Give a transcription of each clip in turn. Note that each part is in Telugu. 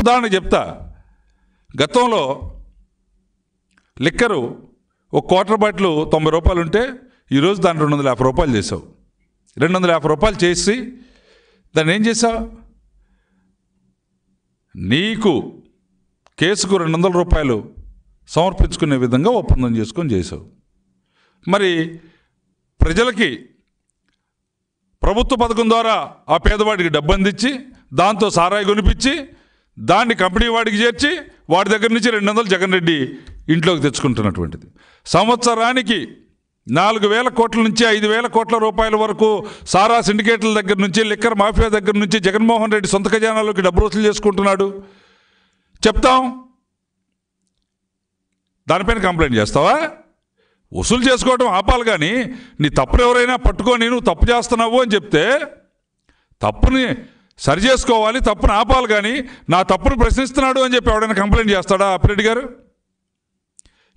ఉదాహరణ చెప్తా గతంలో లిక్కరు ఒక క్వార్టర్ బాటిల్ తొంభై రూపాయలు ఉంటే ఈరోజు దాన్ని రెండు వందల యాభై రూపాయలు చేసావు రెండు వందల యాభై రూపాయలు చేసి దాన్ని ఏం చేసావు నీకు కేసుకు రెండు వందల రూపాయలు సమర్పించుకునే విధంగా ఒప్పందం చేసుకొని చేసావు మరి ప్రజలకి ప్రభుత్వ పథకం ద్వారా ఆ పేదవాడికి డబ్బు అందించి దాంతో సారాయి కొనిపించి దాన్ని కంపెనీ వాడికి చేర్చి వాడి దగ్గర నుంచి రెండు వందలు జగన్ రెడ్డి ఇంట్లోకి తెచ్చుకుంటున్నటువంటిది సంవత్సరానికి నాలుగు వేల కోట్ల నుంచి ఐదు వేల కోట్ల రూపాయల వరకు సారా సిండికేట్ల దగ్గర నుంచి లిక్కర్ మాఫియా దగ్గర నుంచి జగన్మోహన్ రెడ్డి సొంత ఖజానాలోకి డబ్బు వసూలు చేసుకుంటున్నాడు చెప్తాం దానిపైన కంప్లైంట్ చేస్తావా వసూలు చేసుకోవడం ఆపాలి కానీ నీ తప్పును ఎవరైనా పట్టుకొని నువ్వు తప్పు చేస్తున్నావు అని చెప్తే తప్పుని సరి చేసుకోవాలి తప్పును ఆపాలి కానీ నా తప్పును ప్రశ్నిస్తున్నాడు అని చెప్పి ఎవడైనా కంప్లైంట్ చేస్తాడా అప్పిరెడ్డి గారు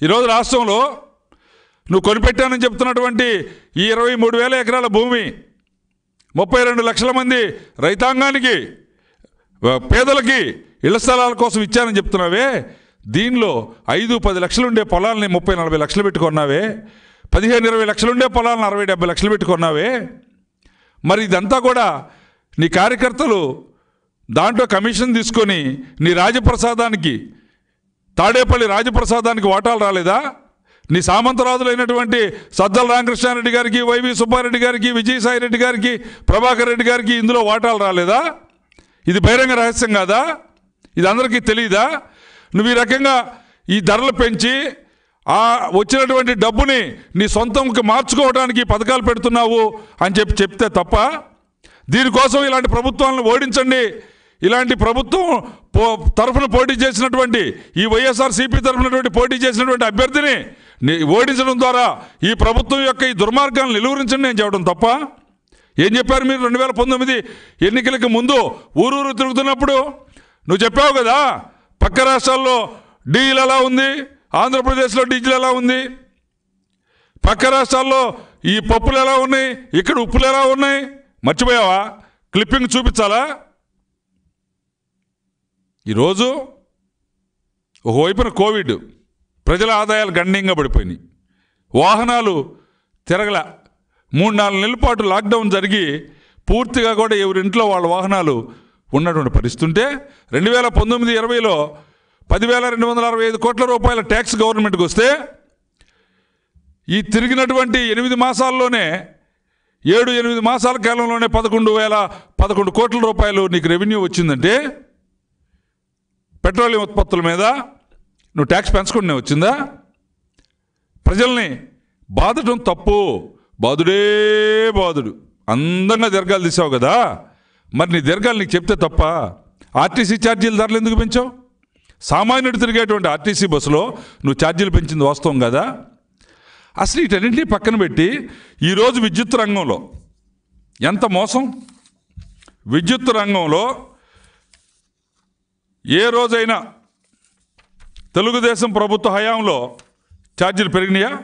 ఈరోజు రాష్ట్రంలో నువ్వు కొనిపెట్టానని చెప్తున్నటువంటి ఈ ఇరవై మూడు వేల ఎకరాల భూమి ముప్పై రెండు లక్షల మంది రైతాంగానికి పేదలకి ఇళ్ల స్థలాల కోసం ఇచ్చానని చెప్తున్నావే దీనిలో ఐదు పది లక్షలు ఉండే పొలాలని ముప్పై నలభై లక్షలు పెట్టుకున్నావే పదిహేను ఇరవై లక్షలు ఉండే పొలాలను అరవై డెబ్బై లక్షలు పెట్టుకున్నావే మరి ఇదంతా కూడా నీ కార్యకర్తలు దాంట్లో కమిషన్ తీసుకొని నీ రాజప్రసాదానికి తాడేపల్లి రాజప్రసాదానికి వాటాలు రాలేదా నీ సామంతరాజులైనటువంటి సజ్జల రామకృష్ణారెడ్డి గారికి వైవి సుబ్బారెడ్డి గారికి విజయసాయిరెడ్డి గారికి ప్రభాకర్ రెడ్డి గారికి ఇందులో వాటాలు రాలేదా ఇది బహిరంగ రహస్యం కాదా ఇది అందరికీ తెలియదా నువ్వు ఈ రకంగా ఈ ధరలు పెంచి ఆ వచ్చినటువంటి డబ్బుని నీ సొంతంకి మార్చుకోవడానికి పథకాలు పెడుతున్నావు అని చెప్పి చెప్తే తప్ప దీనికోసం ఇలాంటి ప్రభుత్వాలను ఓడించండి ఇలాంటి ప్రభుత్వం పో తరఫున పోటీ చేసినటువంటి ఈ వైఎస్ఆర్ సిపి తరఫునటువంటి పోటీ చేసినటువంటి అభ్యర్థిని ఓడించడం ద్వారా ఈ ప్రభుత్వం యొక్క ఈ దుర్మార్గాలను నిలువరించండి నేను చెప్పడం తప్ప ఏం చెప్పారు మీరు రెండు వేల పంతొమ్మిది ఎన్నికలకు ముందు ఊరూరు తిరుగుతున్నప్పుడు నువ్వు చెప్పావు కదా పక్క రాష్ట్రాల్లో డీజిల్ ఎలా ఉంది ఆంధ్రప్రదేశ్లో డీజిల్ ఎలా ఉంది పక్క రాష్ట్రాల్లో ఈ పప్పులు ఎలా ఉన్నాయి ఇక్కడ ఉప్పులు ఎలా ఉన్నాయి మర్చిపోయావా క్లిప్పింగ్ చూపించాలా ఈరోజు ఒకవైపున కోవిడ్ ప్రజల ఆదాయాలు గణనీయంగా పడిపోయినాయి వాహనాలు తిరగల మూడు నాలుగు నెలల పాటు లాక్డౌన్ జరిగి పూర్తిగా కూడా ఎవరింట్లో వాళ్ళ వాహనాలు ఉన్నటువంటి పరిస్థితి ఉంటే రెండు వేల పంతొమ్మిది ఇరవైలో పదివేల రెండు వందల అరవై ఐదు కోట్ల రూపాయల ట్యాక్స్ గవర్నమెంట్కి వస్తే ఈ తిరిగినటువంటి ఎనిమిది మాసాల్లోనే ఏడు ఎనిమిది మాసాల కాలంలోనే పదకొండు వేల పదకొండు కోట్ల రూపాయలు నీకు రెవెన్యూ వచ్చిందంటే పెట్రోలియం ఉత్పత్తుల మీద నువ్వు ట్యాక్స్ పెంచకుండా వచ్చిందా ప్రజల్ని బాధడం తప్పు బాధుడే బాధుడు అందంగా దీర్ఘాలు తీసావు కదా మరి నీ దీర్ఘాలు నీకు చెప్తే తప్ప ఆర్టీసీ ఛార్జీలు ధరలు ఎందుకు పెంచావు సామాన్యుడు తిరిగేటువంటి ఆర్టీసీ బస్సులో నువ్వు ఛార్జీలు పెంచింది వాస్తవం కదా అసలు వీటన్నింటినీ పక్కన పెట్టి ఈరోజు విద్యుత్ రంగంలో ఎంత మోసం విద్యుత్ రంగంలో ఏ రోజైనా తెలుగుదేశం ప్రభుత్వ హయాంలో ఛార్జీలు పెరిగినాయా